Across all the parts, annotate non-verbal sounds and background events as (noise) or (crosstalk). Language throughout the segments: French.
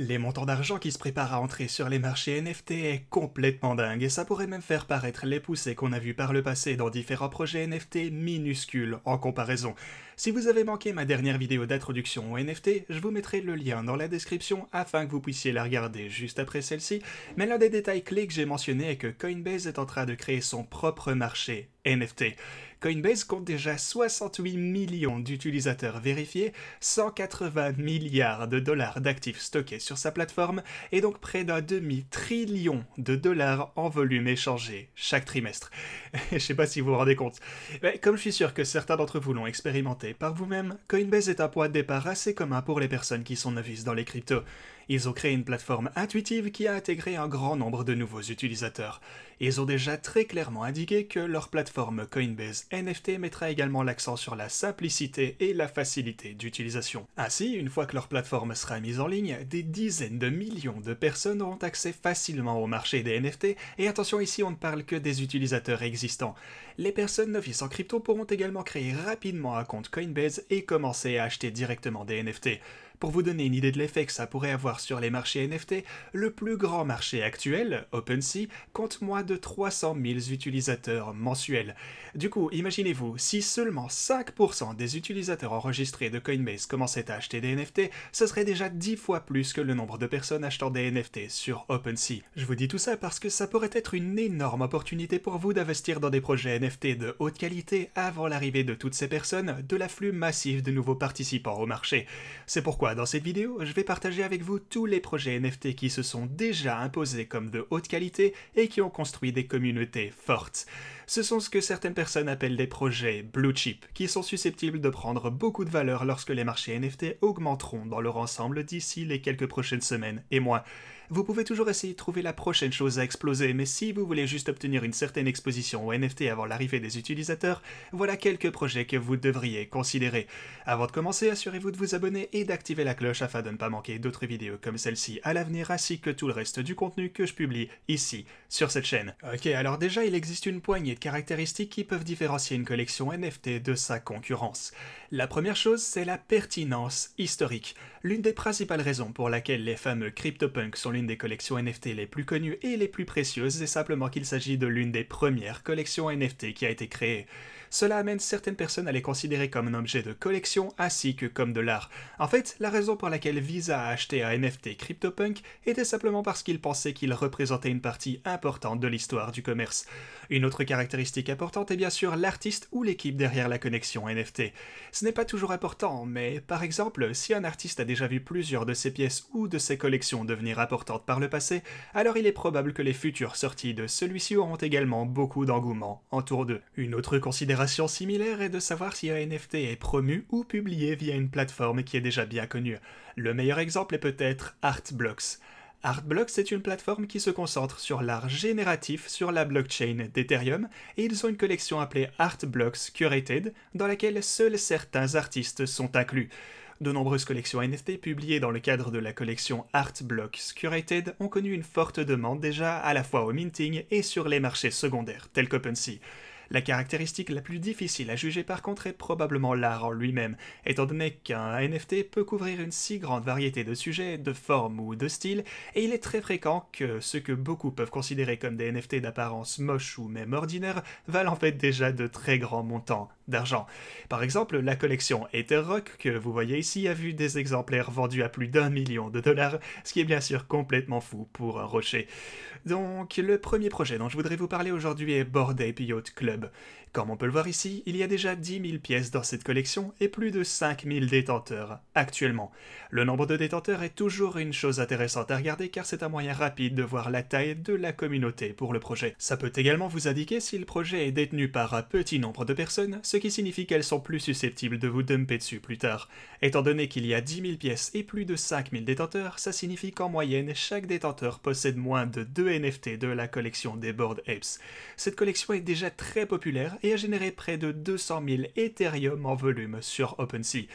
Les montants d'argent qui se préparent à entrer sur les marchés NFT est complètement dingue et ça pourrait même faire paraître les poussées qu'on a vues par le passé dans différents projets NFT minuscules en comparaison. Si vous avez manqué ma dernière vidéo d'introduction au NFT, je vous mettrai le lien dans la description afin que vous puissiez la regarder juste après celle-ci, mais l'un des détails clés que j'ai mentionné est que Coinbase est en train de créer son propre marché NFT. Coinbase compte déjà 68 millions d'utilisateurs vérifiés, 180 milliards de dollars d'actifs stockés sur sa plateforme et donc près d'un demi-trillion de dollars en volume échangé chaque trimestre. (laughs) je sais pas si vous vous rendez compte. Mais comme je suis sûr que certains d'entre vous l'ont expérimenté par vous-même, Coinbase est un point de départ assez commun pour les personnes qui sont novices dans les cryptos. Ils ont créé une plateforme intuitive qui a intégré un grand nombre de nouveaux utilisateurs. Ils ont déjà très clairement indiqué que leur plateforme Coinbase NFT mettra également l'accent sur la simplicité et la facilité d'utilisation. Ainsi, une fois que leur plateforme sera mise en ligne, des dizaines de millions de personnes auront accès facilement au marché des NFT, et attention ici on ne parle que des utilisateurs existants. Les personnes novices en crypto pourront également créer rapidement un compte Coinbase et commencer à acheter directement des NFT. Pour vous donner une idée de l'effet que ça pourrait avoir sur les marchés NFT, le plus grand marché actuel, OpenSea, compte moins de 300 000 utilisateurs mensuels. Du coup, imaginez-vous, si seulement 5% des utilisateurs enregistrés de Coinbase commençaient à acheter des NFT, ce serait déjà 10 fois plus que le nombre de personnes achetant des NFT sur OpenSea. Je vous dis tout ça parce que ça pourrait être une énorme opportunité pour vous d'investir dans des projets NFT de haute qualité avant l'arrivée de toutes ces personnes, de l'afflux massif de nouveaux participants au marché. C'est pourquoi dans cette vidéo, je vais partager avec vous tous les projets NFT qui se sont déjà imposés comme de haute qualité et qui ont construit des communautés fortes ce sont ce que certaines personnes appellent des projets blue chip, qui sont susceptibles de prendre beaucoup de valeur lorsque les marchés NFT augmenteront dans leur ensemble d'ici les quelques prochaines semaines et mois. Vous pouvez toujours essayer de trouver la prochaine chose à exploser, mais si vous voulez juste obtenir une certaine exposition au NFT avant l'arrivée des utilisateurs, voilà quelques projets que vous devriez considérer. Avant de commencer, assurez-vous de vous abonner et d'activer la cloche afin de ne pas manquer d'autres vidéos comme celle-ci à l'avenir, ainsi que tout le reste du contenu que je publie ici, sur cette chaîne. Ok, alors déjà, il existe une poignée caractéristiques qui peuvent différencier une collection NFT de sa concurrence. La première chose, c'est la pertinence historique. L'une des principales raisons pour laquelle les fameux CryptoPunks sont l'une des collections NFT les plus connues et les plus précieuses est simplement qu'il s'agit de l'une des premières collections NFT qui a été créée cela amène certaines personnes à les considérer comme un objet de collection ainsi que comme de l'art. En fait, la raison pour laquelle Visa a acheté un NFT CryptoPunk était simplement parce qu'il pensait qu'il représentait une partie importante de l'histoire du commerce. Une autre caractéristique importante est bien sûr l'artiste ou l'équipe derrière la connexion NFT. Ce n'est pas toujours important, mais par exemple, si un artiste a déjà vu plusieurs de ses pièces ou de ses collections devenir importantes par le passé, alors il est probable que les futures sorties de celui-ci auront également beaucoup d'engouement autour d'eux. Une autre considération opération similaire est de savoir si un NFT est promu ou publié via une plateforme qui est déjà bien connue. Le meilleur exemple est peut-être Artblocks. Artblocks est une plateforme qui se concentre sur l'art génératif sur la blockchain d'Ethereum et ils ont une collection appelée Artblocks Curated dans laquelle seuls certains artistes sont inclus. De nombreuses collections NFT publiées dans le cadre de la collection Artblocks Curated ont connu une forte demande déjà à la fois au minting et sur les marchés secondaires tels qu'OpenSea. La caractéristique la plus difficile à juger par contre est probablement l'art en lui-même, étant donné qu'un NFT peut couvrir une si grande variété de sujets, de formes ou de styles, et il est très fréquent que ce que beaucoup peuvent considérer comme des NFT d'apparence moche ou même ordinaire valent en fait déjà de très grands montants d'argent. Par exemple, la collection Rock que vous voyez ici a vu des exemplaires vendus à plus d'un million de dollars, ce qui est bien sûr complètement fou pour un rocher. Donc, le premier projet dont je voudrais vous parler aujourd'hui est Bored Ape Club web Comme on peut le voir ici, il y a déjà 10 000 pièces dans cette collection et plus de 5 000 détenteurs actuellement. Le nombre de détenteurs est toujours une chose intéressante à regarder car c'est un moyen rapide de voir la taille de la communauté pour le projet. Ça peut également vous indiquer si le projet est détenu par un petit nombre de personnes, ce qui signifie qu'elles sont plus susceptibles de vous dumper dessus plus tard. Étant donné qu'il y a 10 000 pièces et plus de 5 000 détenteurs, ça signifie qu'en moyenne, chaque détenteur possède moins de 2 NFT de la collection des Bored Apes. Cette collection est déjà très populaire et a généré près de 200 000 Ethereum en volume sur OpenSea.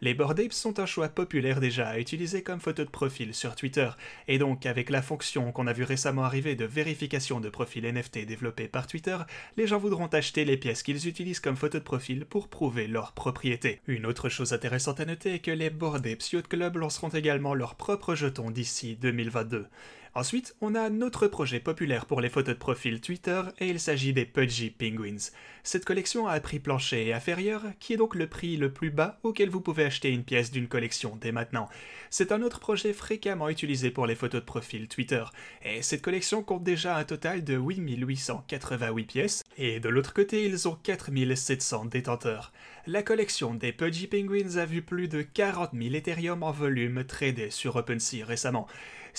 Les Bored sont un choix populaire déjà à utiliser comme photo de profil sur Twitter, et donc avec la fonction qu'on a vu récemment arriver de vérification de profil NFT développée par Twitter, les gens voudront acheter les pièces qu'ils utilisent comme photo de profil pour prouver leur propriété. Une autre chose intéressante à noter est que les Bored Apes Yacht Club lanceront également leur propre jeton d'ici 2022. Ensuite, on a un autre projet populaire pour les photos de profil Twitter et il s'agit des Pudgy Penguins. Cette collection a un prix plancher et inférieur, qui est donc le prix le plus bas auquel vous pouvez acheter une pièce d'une collection dès maintenant. C'est un autre projet fréquemment utilisé pour les photos de profil Twitter, et cette collection compte déjà un total de 8888 pièces, et de l'autre côté, ils ont 4700 détenteurs. La collection des Pudgy Penguins a vu plus de 40 000 Ethereum en volume tradés sur OpenSea récemment.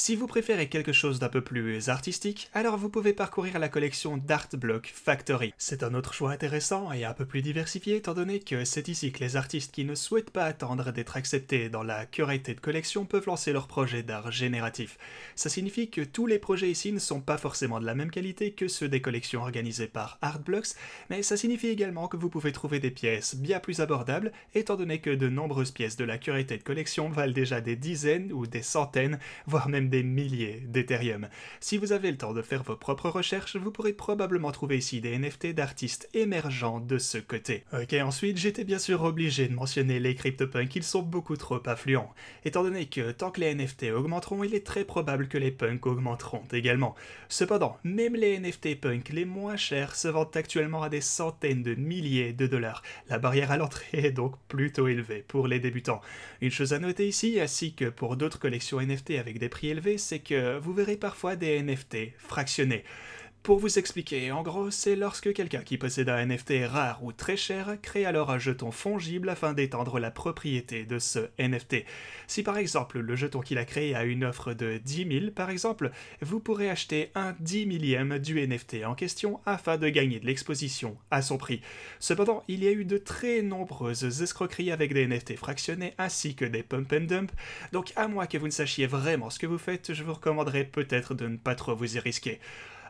Si vous préférez quelque chose d'un peu plus artistique, alors vous pouvez parcourir la collection d'Artblock Factory. C'est un autre choix intéressant et un peu plus diversifié étant donné que c'est ici que les artistes qui ne souhaitent pas attendre d'être acceptés dans la curated collection peuvent lancer leurs projets d'art génératif. Ça signifie que tous les projets ici ne sont pas forcément de la même qualité que ceux des collections organisées par Artblocks, mais ça signifie également que vous pouvez trouver des pièces bien plus abordables étant donné que de nombreuses pièces de la de collection valent déjà des dizaines ou des centaines, voire même des milliers d'Ethereum. Si vous avez le temps de faire vos propres recherches, vous pourrez probablement trouver ici des NFT d'artistes émergents de ce côté. Ok, ensuite, j'étais bien sûr obligé de mentionner les CryptoPunks, ils sont beaucoup trop affluents. Étant donné que tant que les NFT augmenteront, il est très probable que les punks augmenteront également. Cependant, même les NFT punks les moins chers se vendent actuellement à des centaines de milliers de dollars. La barrière à l'entrée est donc plutôt élevée pour les débutants. Une chose à noter ici, ainsi que pour d'autres collections NFT avec des prix élevés, c'est que vous verrez parfois des NFT fractionnés. Pour vous expliquer, en gros, c'est lorsque quelqu'un qui possède un NFT rare ou très cher crée alors un jeton fongible afin d'étendre la propriété de ce NFT. Si par exemple le jeton qu'il a créé a une offre de 10 000 par exemple, vous pourrez acheter un 10 millième du NFT en question afin de gagner de l'exposition à son prix. Cependant, il y a eu de très nombreuses escroqueries avec des NFT fractionnés ainsi que des pump and dump, donc à moins que vous ne sachiez vraiment ce que vous faites, je vous recommanderais peut-être de ne pas trop vous y risquer.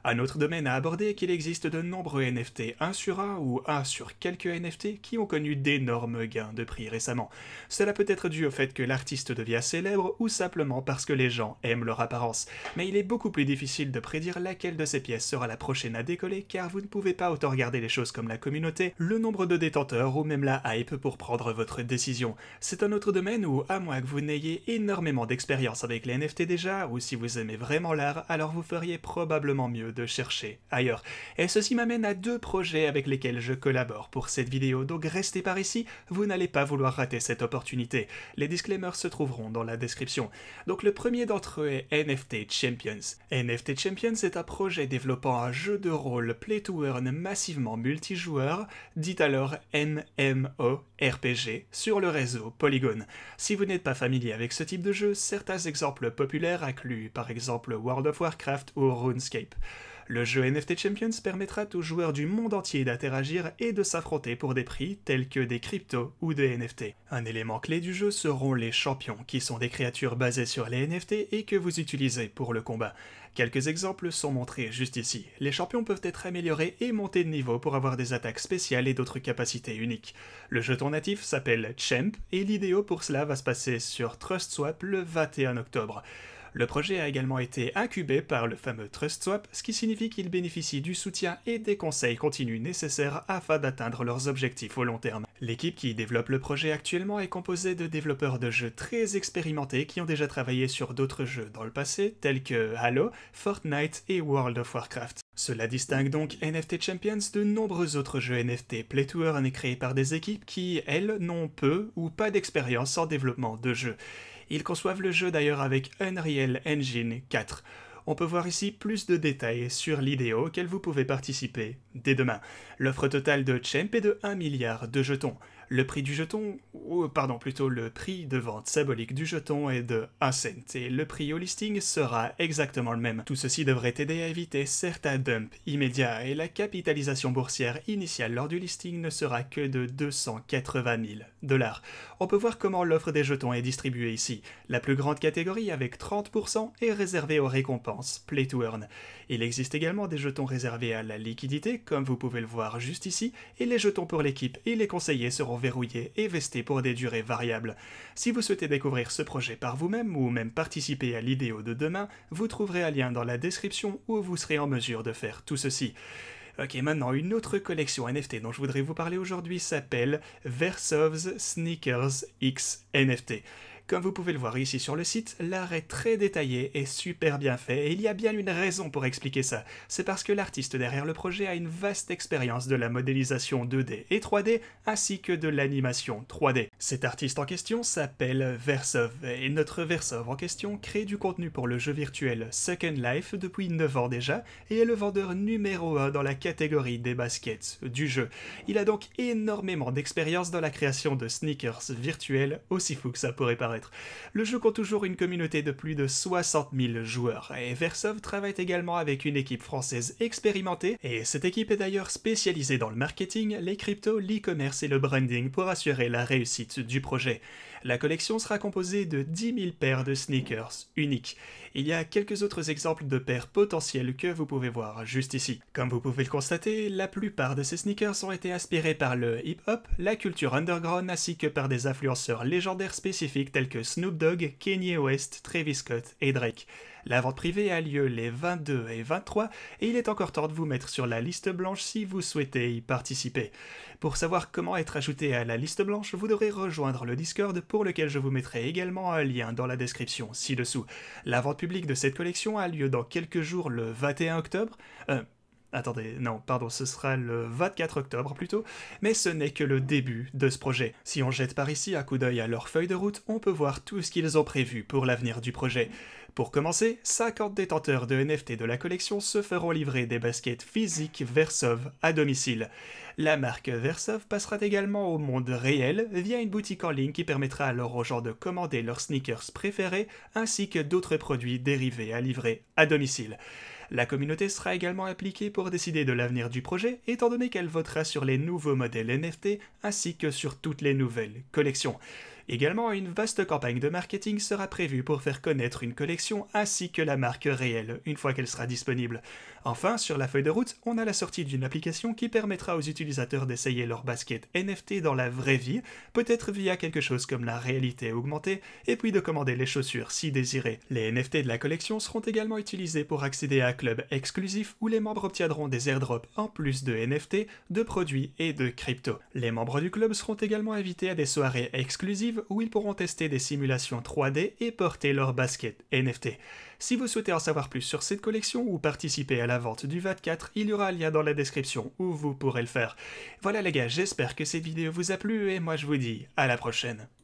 Un autre domaine à aborder est qu'il existe de nombreux NFT 1 sur 1 ou 1 sur quelques NFT qui ont connu d'énormes gains de prix récemment. Cela peut être dû au fait que l'artiste devient célèbre ou simplement parce que les gens aiment leur apparence. Mais il est beaucoup plus difficile de prédire laquelle de ces pièces sera la prochaine à décoller car vous ne pouvez pas autant regarder les choses comme la communauté, le nombre de détenteurs ou même la hype pour prendre votre décision. C'est un autre domaine où, à moins que vous n'ayez énormément d'expérience avec les NFT déjà, ou si vous aimez vraiment l'art, alors vous feriez probablement mieux de, chercher ailleurs. Et ceci m'amène à deux projets avec lesquels je collabore pour cette vidéo, donc restez par ici, vous n'allez pas vouloir rater cette opportunité. Les disclaimers se trouveront dans la description. Donc le premier d'entre eux est NFT Champions. NFT Champions est un projet développant un jeu de rôle play to earn massivement multijoueur, dit alors MMO RPG sur le réseau Polygon. Si vous n'êtes pas familier avec ce type de jeu, certains exemples populaires incluent par exemple World of Warcraft ou RuneScape. Le jeu NFT Champions permettra aux joueurs du monde entier d'interagir et de s'affronter pour des prix tels que des cryptos ou des NFT. Un élément clé du jeu seront les champions, qui sont des créatures basées sur les NFT et que vous utilisez pour le combat. Quelques exemples sont montrés juste ici. Les champions peuvent être améliorés et montés de niveau pour avoir des attaques spéciales et d'autres capacités uniques. Le jeton natif s'appelle Champ et l'idéo pour cela va se passer sur TrustSwap le 21 octobre. Le projet a également été incubé par le fameux Trust Swap, ce qui signifie qu'ils bénéficient du soutien et des conseils continus nécessaires afin d'atteindre leurs objectifs au long terme. L'équipe qui développe le projet actuellement est composée de développeurs de jeux très expérimentés qui ont déjà travaillé sur d'autres jeux dans le passé, tels que Halo, Fortnite et World of Warcraft. Cela distingue donc NFT Champions de nombreux autres jeux NFT Play to Earn créés par des équipes qui, elles, n'ont peu ou pas d'expérience en développement de jeux. Ils conçoivent le jeu d'ailleurs avec Unreal Engine 4. On peut voir ici plus de détails sur l'idée auquel vous pouvez participer dès demain. L'offre totale de Champ est de 1 milliard de jetons. Le prix du jeton, ou pardon, plutôt le prix de vente symbolique du jeton est de 1 cent et le prix au listing sera exactement le même. Tout ceci devrait aider à éviter certains dumps immédiats et la capitalisation boursière initiale lors du listing ne sera que de 280 000 dollars. On peut voir comment l'offre des jetons est distribuée ici. La plus grande catégorie avec 30% est réservée aux récompenses, play to earn. Il existe également des jetons réservés à la liquidité, comme vous pouvez le voir juste ici, et les jetons pour l'équipe et les conseillers seront verrouillés et vestés pour des durées variables. Si vous souhaitez découvrir ce projet par vous-même ou même participer à l'idéo de demain, vous trouverez un lien dans la description où vous serez en mesure de faire tout ceci. Ok, maintenant, une autre collection NFT dont je voudrais vous parler aujourd'hui s'appelle Versov's Sneakers X NFT. Comme vous pouvez le voir ici sur le site, l'art est très détaillé et super bien fait, et il y a bien une raison pour expliquer ça. C'est parce que l'artiste derrière le projet a une vaste expérience de la modélisation 2D et 3D, ainsi que de l'animation 3D. Cet artiste en question s'appelle Versov, et notre Versov en question crée du contenu pour le jeu virtuel Second Life depuis 9 ans déjà, et est le vendeur numéro 1 dans la catégorie des baskets du jeu. Il a donc énormément d'expérience dans la création de sneakers virtuels, aussi fou que ça pourrait paraître. Le jeu compte toujours une communauté de plus de 60 000 joueurs, et Versov travaille également avec une équipe française expérimentée, et cette équipe est d'ailleurs spécialisée dans le marketing, les cryptos, l'e-commerce et le branding pour assurer la réussite du projet. La collection sera composée de 10 000 paires de sneakers uniques. Il y a quelques autres exemples de paires potentielles que vous pouvez voir juste ici. Comme vous pouvez le constater, la plupart de ces sneakers ont été inspirés par le hip-hop, la culture underground ainsi que par des influenceurs légendaires spécifiques tels que Snoop Dogg, Kanye West, Travis Scott et Drake. La vente privée a lieu les 22 et 23 et il est encore temps de vous mettre sur la liste blanche si vous souhaitez y participer. Pour savoir comment être ajouté à la liste blanche, vous devrez rejoindre le Discord pour lequel je vous mettrai également un lien dans la description ci-dessous. La vente publique de cette collection a lieu dans quelques jours le 21 octobre. Euh, Attendez, non, pardon, ce sera le 24 octobre plutôt, mais ce n'est que le début de ce projet. Si on jette par ici un coup d'œil à leur feuille de route, on peut voir tout ce qu'ils ont prévu pour l'avenir du projet. Pour commencer, 50 détenteurs de NFT de la collection se feront livrer des baskets physiques Versov à domicile. La marque Versov passera également au monde réel via une boutique en ligne qui permettra alors aux gens de commander leurs sneakers préférés ainsi que d'autres produits dérivés à livrer à domicile. La communauté sera également impliquée pour décider de l'avenir du projet, étant donné qu'elle votera sur les nouveaux modèles NFT ainsi que sur toutes les nouvelles collections. Également, une vaste campagne de marketing sera prévue pour faire connaître une collection ainsi que la marque réelle, une fois qu'elle sera disponible. Enfin, sur la feuille de route, on a la sortie d'une application qui permettra aux utilisateurs d'essayer leur basket NFT dans la vraie vie, peut-être via quelque chose comme la réalité augmentée, et puis de commander les chaussures si désirées. Les NFT de la collection seront également utilisés pour accéder à un club exclusif où les membres obtiendront des airdrops en plus de NFT, de produits et de crypto. Les membres du club seront également invités à des soirées exclusives où ils pourront tester des simulations 3D et porter leur basket NFT. Si vous souhaitez en savoir plus sur cette collection ou participer à la vente du 24, il y aura un lien dans la description où vous pourrez le faire. Voilà les gars, j'espère que cette vidéo vous a plu et moi je vous dis à la prochaine.